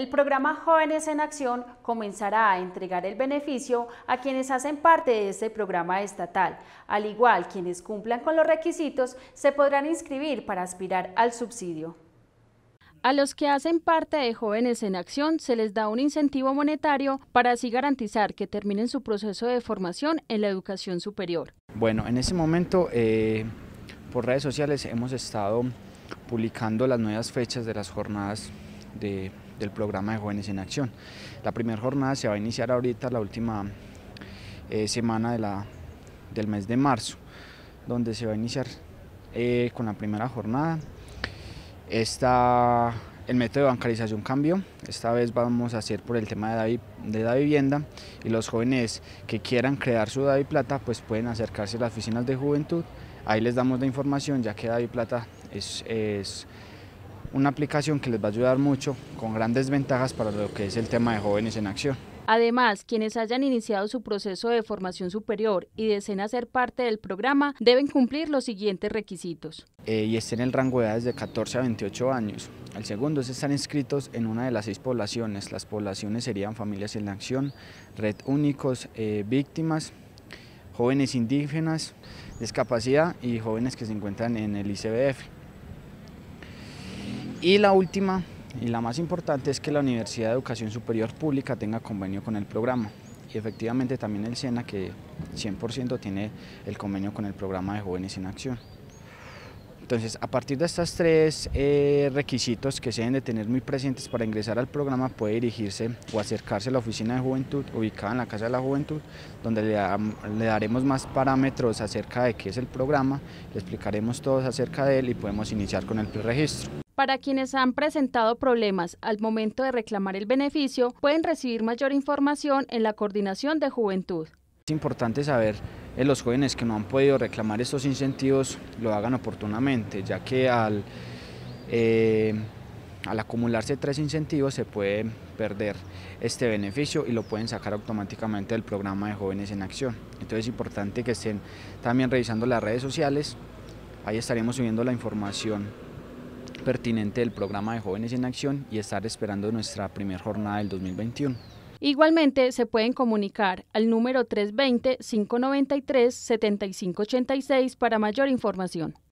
El programa Jóvenes en Acción comenzará a entregar el beneficio a quienes hacen parte de este programa estatal. Al igual, quienes cumplan con los requisitos se podrán inscribir para aspirar al subsidio. A los que hacen parte de Jóvenes en Acción se les da un incentivo monetario para así garantizar que terminen su proceso de formación en la educación superior. Bueno, en ese momento eh, por redes sociales hemos estado publicando las nuevas fechas de las jornadas de del programa de Jóvenes en Acción. La primera jornada se va a iniciar ahorita, la última eh, semana del mes de marzo, donde se va a iniciar eh, con la primera jornada. el método de bancarización cambió, esta vez vamos a hacer por el tema de la, vivienda y los jóvenes que quieran crear su Davi Plata pues pueden acercarse a las oficinas de juventud, ahí les damos la información ya que Davi Plata es una aplicación que les va a ayudar mucho con grandes ventajas para lo que es el tema de jóvenes en acción. Además, quienes hayan iniciado su proceso de formación superior y deseen hacer parte del programa deben cumplir los siguientes requisitos. Eh, y estén en el rango de edades de 14 a 28 años. El segundo es estar inscritos en una de las seis poblaciones. Las poblaciones serían Familias en Acción, Red Únicos, eh, Víctimas, Jóvenes Indígenas, Discapacidad y jóvenes que se encuentran en el ICBF. Y la última y la más importante es que la Universidad de Educación Superior Pública tenga convenio con el programa y efectivamente también el SENA que 100% tiene el convenio con el programa de Jóvenes en Acción. Entonces, a partir de estos tres eh, requisitos que se deben de tener muy presentes para ingresar al programa, puede dirigirse o acercarse a la oficina de juventud ubicada en la Casa de la Juventud, donde le, daremos más parámetros acerca de qué es el programa, le explicaremos todos acerca de él y podemos iniciar con el pre-registro. Para quienes han presentado problemas al momento de reclamar el beneficio, pueden recibir mayor información en la Coordinación de Juventud. Es importante saber que eh, los jóvenes que no han podido reclamar estos incentivos lo hagan oportunamente, ya que al, eh, al acumularse tres incentivos se puede perder este beneficio y lo pueden sacar automáticamente del programa de Jóvenes en Acción. Entonces es importante que estén también revisando las redes sociales, ahí estaremos subiendo la información pertinente del programa de Jóvenes en Acción y estar esperando nuestra primera jornada del 2021. Igualmente se pueden comunicar al número 320-593-7586 para mayor información.